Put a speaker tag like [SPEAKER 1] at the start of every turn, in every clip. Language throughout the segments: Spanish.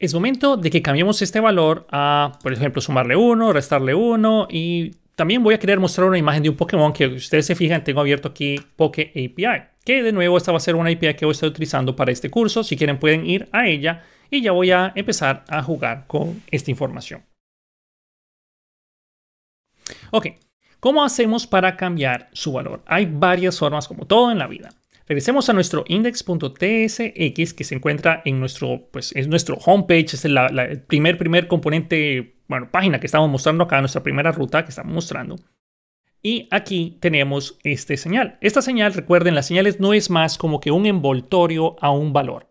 [SPEAKER 1] es momento de que cambiemos este valor a, por ejemplo, sumarle 1, restarle 1 y también voy a querer mostrar una imagen de un Pokémon que ustedes se fijan, tengo abierto aquí Poké API, que de nuevo esta va a ser una API que voy a estar utilizando para este curso. Si quieren pueden ir a ella y ya voy a empezar a jugar con esta información. Ok, ¿cómo hacemos para cambiar su valor? Hay varias formas como todo en la vida. Regresemos a nuestro index.tsx que se encuentra en nuestro, pues es nuestro homepage, es el primer, primer componente, bueno, página que estamos mostrando acá, nuestra primera ruta que estamos mostrando. Y aquí tenemos este señal. Esta señal, recuerden, las señales no es más como que un envoltorio a un valor.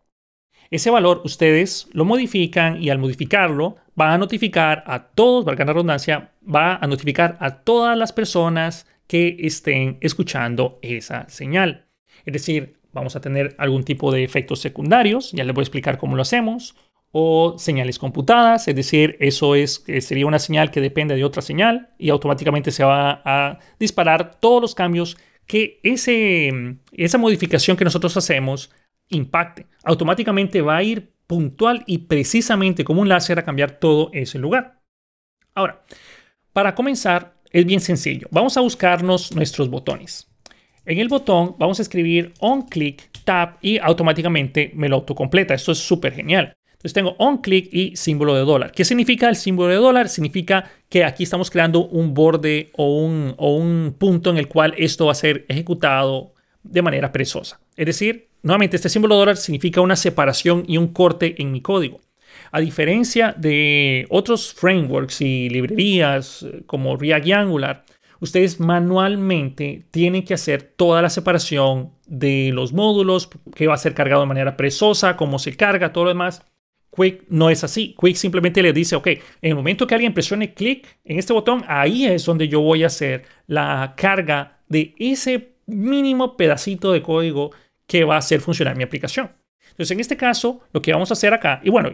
[SPEAKER 1] Ese valor ustedes lo modifican y al modificarlo va a notificar a todos, valga la redundancia, va a notificar a todas las personas que estén escuchando esa señal. Es decir, vamos a tener algún tipo de efectos secundarios, ya les voy a explicar cómo lo hacemos, o señales computadas, es decir, eso es, eh, sería una señal que depende de otra señal y automáticamente se va a disparar todos los cambios que ese, esa modificación que nosotros hacemos impacte. Automáticamente va a ir puntual y precisamente como un láser a cambiar todo ese lugar. Ahora, para comenzar, es bien sencillo. Vamos a buscarnos nuestros botones. En el botón vamos a escribir on click, tap y automáticamente me lo autocompleta. Esto es súper genial. Entonces tengo on click y símbolo de dólar. ¿Qué significa el símbolo de dólar? Significa que aquí estamos creando un borde o un, o un punto en el cual esto va a ser ejecutado de manera perezosa. Es decir, nuevamente este símbolo de dólar significa una separación y un corte en mi código. A diferencia de otros frameworks y librerías eh, como React y Angular, ustedes manualmente tienen que hacer toda la separación de los módulos, que va a ser cargado de manera presosa, cómo se carga, todo lo demás. Quick no es así. Quick simplemente le dice, ok, en el momento que alguien presione clic en este botón, ahí es donde yo voy a hacer la carga de ese mínimo pedacito de código que va a hacer funcionar mi aplicación. Entonces, en este caso, lo que vamos a hacer acá, y bueno,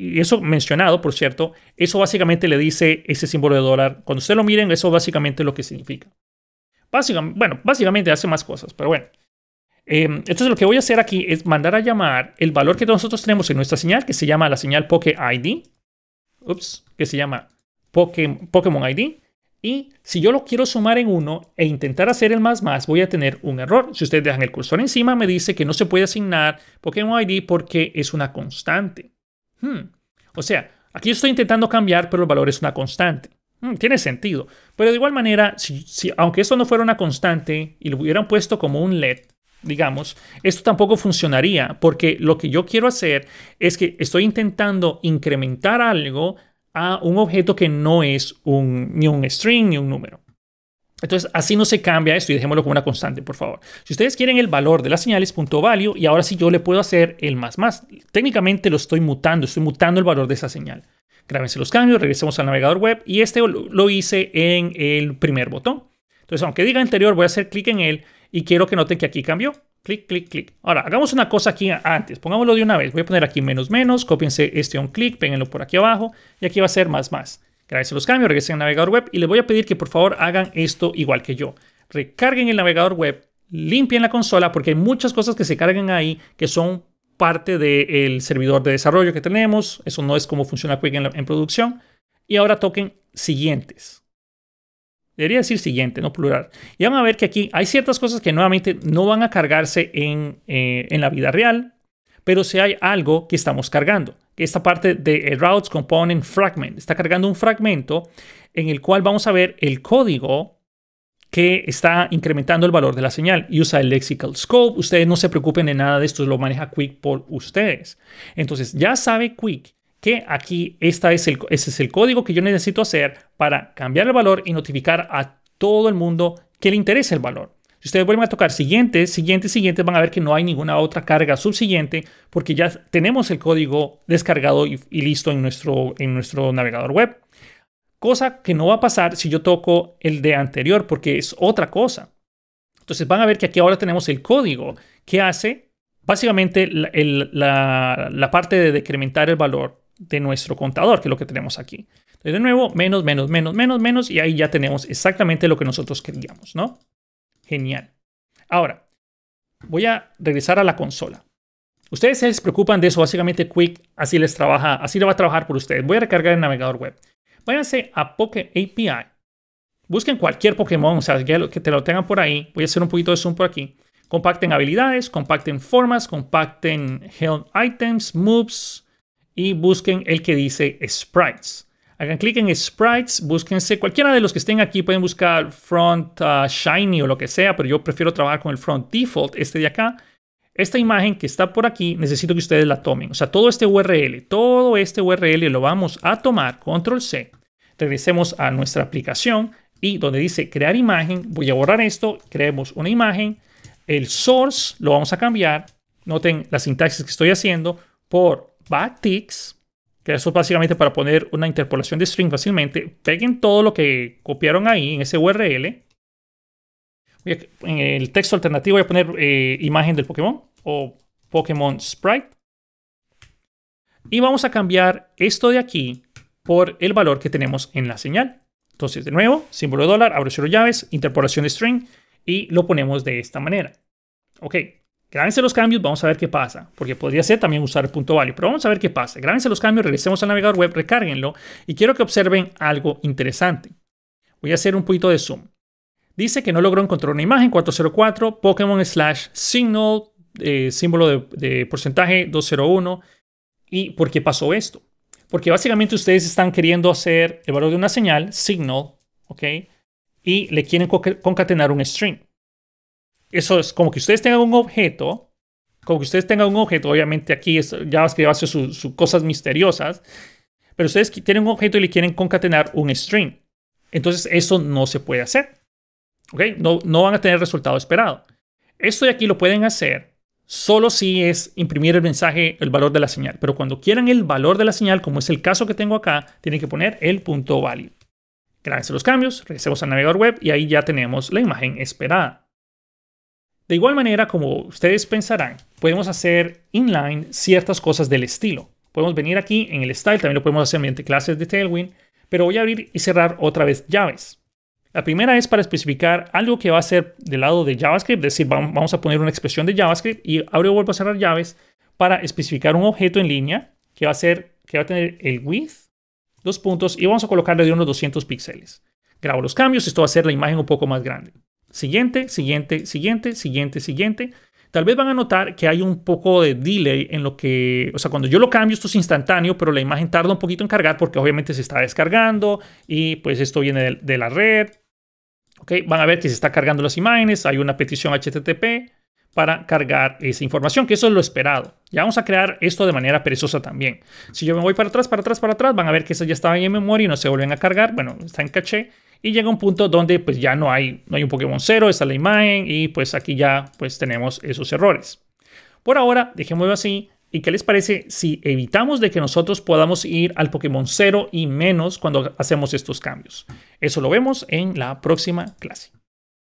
[SPEAKER 1] y eso mencionado, por cierto, eso básicamente le dice ese símbolo de dólar. Cuando ustedes lo miren, eso básicamente es lo que significa. Básicamente, bueno, básicamente hace más cosas, pero bueno. Em, entonces lo que voy a hacer aquí es mandar a llamar el valor que nosotros tenemos en nuestra señal, que se llama la señal Poke ID, ups, que se llama Poke, Pokémon ID. Y si yo lo quiero sumar en uno e intentar hacer el más más, voy a tener un error. Si ustedes dejan el cursor encima, me dice que no se puede asignar Pokémon ID porque es una constante. Hmm. O sea, aquí estoy intentando cambiar, pero el valor es una constante. Hmm, tiene sentido. Pero de igual manera, si, aunque eso no fuera una constante y lo hubieran puesto como un LED, digamos, esto tampoco funcionaría porque lo que yo quiero hacer es que estoy intentando incrementar algo a un objeto que no es ni un string ni un número. Entonces, así no se cambia esto y dejémoslo como una constante, por favor. Si ustedes quieren el valor de las señales, punto value, y ahora sí yo le puedo hacer el más más. Técnicamente lo estoy mutando, estoy mutando el valor de esa señal. Grábense los cambios, regresemos al navegador web y este lo hice en el primer botón. Entonces, aunque diga anterior, voy a hacer clic en él y quiero que noten que aquí cambió. Clic, clic, clic. Ahora, hagamos una cosa aquí antes. Pongámoslo de una vez. Voy a poner aquí menos, menos. Cópiense este un clic, péguenlo por aquí abajo y aquí va a ser más, más. Gracias los cambios, regresen al navegador web y les voy a pedir que por favor hagan esto igual que yo. Recarguen el navegador web, limpien la consola porque hay muchas cosas que se cargan ahí que son parte del servidor de desarrollo que tenemos. Eso no es como funciona Quick en, producción. Y ahora toquen siguientes. Debería decir siguiente, no plural. Y van a ver que aquí hay ciertas cosas que nuevamente no van a cargarse en eh, la vida real pero si hay algo que estamos cargando. Esta parte de eh, routes component fragment está cargando un fragmento en el cual vamos a ver el código que está incrementando el valor de la señal y usa el lexical scope. Ustedes no se preocupen de nada de esto, lo maneja Quick por ustedes. Entonces ya sabe Quick que aquí esta es el, ese es el código que yo necesito hacer para cambiar el valor y notificar a todo el mundo que le interesa el valor. Si ustedes vuelven a tocar siguiente, siguiente, siguiente, van a ver que no hay ninguna otra carga subsiguiente porque ya tenemos el código descargado y, listo en nuestro, en nuestro navegador web. Cosa que no va a pasar si yo toco el de anterior porque es otra cosa. Entonces van a ver que aquí ahora tenemos el código que hace básicamente la, la parte de decrementar el valor de nuestro contador, que es lo que tenemos aquí. Entonces, de nuevo, menos, menos, menos, menos, menos, y ahí ya tenemos exactamente lo que nosotros queríamos, ¿no? Genial. Ahora, voy a regresar a la consola. Ustedes se preocupan de eso, básicamente Quick así les trabaja, así lo va a trabajar por ustedes. Voy a recargar el navegador web. Váyanse a Poke API. Busquen cualquier Pokémon, o sea, que te lo tengan por ahí. Voy a hacer un poquito de zoom por aquí. Compacten habilidades, compacten formas, compacten health items, moves y busquen el que dice sprites. Hagan clic en sprites, búsquense cualquiera de los que estén aquí, pueden buscar front ah, shiny o lo que sea, pero yo prefiero trabajar con el front default, este de acá. Esta imagen que está por aquí, necesito que ustedes la tomen. O sea, todo este URL, todo este URL lo vamos a tomar, control C. Regresemos a nuestra aplicación y donde dice crear imagen, voy a borrar esto, creemos una imagen, el source lo vamos a cambiar, noten la sintaxis que estoy haciendo, por backticks, eso es básicamente para poner una interpolación de string fácilmente, peguen todo lo que copiaron ahí en ese URL. en el texto alternativo voy a poner eh, imagen del Pokémon o Pokémon Sprite. Y vamos a cambiar esto de aquí por el valor que tenemos en la señal. Entonces, de nuevo, símbolo de dólar, abro cero llaves, interpolación de string y lo ponemos de esta manera. Ok, Grábense los cambios, vamos a ver qué pasa, porque podría ser también usar el punto value, pero vamos a ver qué pasa. Grábense los cambios, regresemos al navegador web, recárguenlo y quiero que observen algo interesante. Voy a hacer un poquito de zoom. Dice que no logró encontrar una imagen 404 Pokémon slash signal, eh, símbolo de, de porcentaje 201. ¿Y por qué pasó esto? Porque básicamente ustedes están queriendo hacer el valor de una señal, signal, ¿ok? Y le quieren concatenar un string eso es como que ustedes tengan un objeto, como que ustedes tengan un objeto, obviamente aquí es, JavaScript hace sus cosas misteriosas, pero ustedes tienen un objeto y le quieren concatenar un string. Entonces eso no se puede hacer. ¿Ok? No, no van a tener el resultado esperado. Esto de aquí lo pueden hacer solo si es imprimir el mensaje, el valor de la señal. Pero cuando quieran el valor de la señal, como es el caso que tengo acá, tienen que poner el punto válido. a los cambios, regresemos al navegador web y ahí ya tenemos la imagen esperada. De igual manera, como ustedes pensarán, podemos hacer inline ciertas cosas del estilo. Podemos venir aquí en el style, también lo podemos hacer mediante clases de Tailwind, pero voy a abrir y cerrar otra vez llaves. La primera es para especificar algo que va a ser del lado de JavaScript, es decir, vamos a poner una expresión de JavaScript y abro y vuelvo a cerrar llaves para especificar un objeto en línea que va a ser, que va a tener el width, dos puntos, y vamos a colocarle de unos 200 píxeles. Grabo los cambios, esto va a hacer la imagen un poco más grande siguiente, siguiente, siguiente, siguiente, siguiente. Tal vez van a notar que hay un poco de delay en lo que, o sea, cuando yo lo cambio esto es instantáneo, pero la imagen tarda un poquito en cargar porque obviamente se está descargando y pues esto viene de, la red. Ok, van a ver que se está cargando las imágenes, hay una petición HTTP para cargar esa información, que eso es lo esperado. Ya vamos a crear esto de manera perezosa también. Si yo me voy para atrás, para atrás, para atrás, van a ver que eso ya estaba en memoria y no se vuelven a cargar. Bueno, está en caché y llega un punto donde pues ya no hay, no hay un Pokémon cero, está la imagen y pues aquí ya pues tenemos esos errores. Por ahora, dejémoslo así. ¿Y qué les parece si evitamos de que nosotros podamos ir al Pokémon cero y menos cuando hacemos estos cambios? Eso lo vemos en la próxima clase.